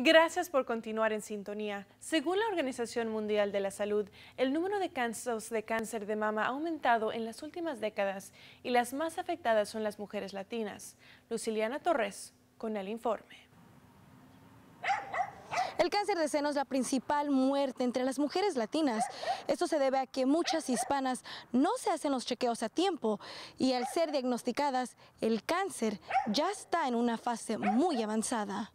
Gracias por continuar en sintonía. Según la Organización Mundial de la Salud, el número de casos de cáncer de mama ha aumentado en las últimas décadas y las más afectadas son las mujeres latinas. Luciliana Torres con el informe. El cáncer de seno es la principal muerte entre las mujeres latinas. Esto se debe a que muchas hispanas no se hacen los chequeos a tiempo y al ser diagnosticadas, el cáncer ya está en una fase muy avanzada.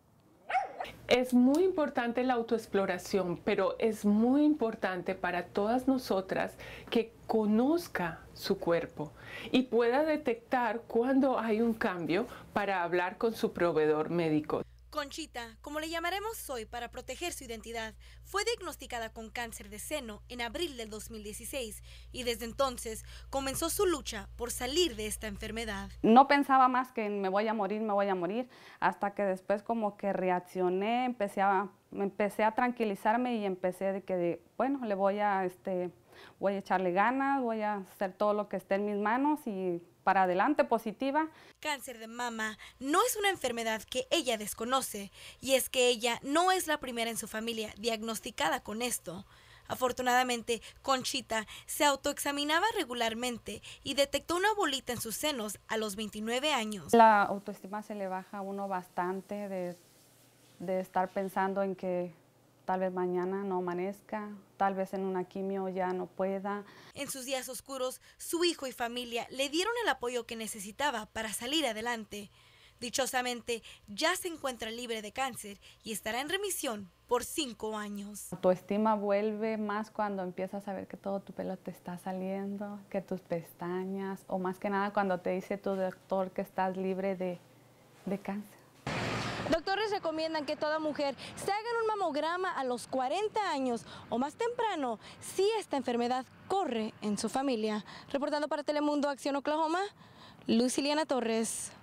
Es muy importante la autoexploración, pero es muy importante para todas nosotras que conozca su cuerpo y pueda detectar cuando hay un cambio para hablar con su proveedor médico. Conchita, como le llamaremos hoy para proteger su identidad, fue diagnosticada con cáncer de seno en abril del 2016 y desde entonces comenzó su lucha por salir de esta enfermedad. No pensaba más que me voy a morir, me voy a morir, hasta que después como que reaccioné, empecé a empecé a tranquilizarme y empecé de que, bueno, le voy a, este, voy a echarle ganas, voy a hacer todo lo que esté en mis manos y para adelante positiva. Cáncer de mama no es una enfermedad que ella desconoce y es que ella no es la primera en su familia diagnosticada con esto. Afortunadamente, Conchita se autoexaminaba regularmente y detectó una bolita en sus senos a los 29 años. La autoestima se le baja a uno bastante de de estar pensando en que tal vez mañana no amanezca, tal vez en una quimio ya no pueda. En sus días oscuros, su hijo y familia le dieron el apoyo que necesitaba para salir adelante. Dichosamente, ya se encuentra libre de cáncer y estará en remisión por cinco años. Tu estima vuelve más cuando empiezas a ver que todo tu pelo te está saliendo, que tus pestañas, o más que nada cuando te dice tu doctor que estás libre de, de cáncer. Doctores recomiendan que toda mujer se haga un mamograma a los 40 años o más temprano si esta enfermedad corre en su familia. Reportando para Telemundo Acción Oklahoma, Luciliana Torres.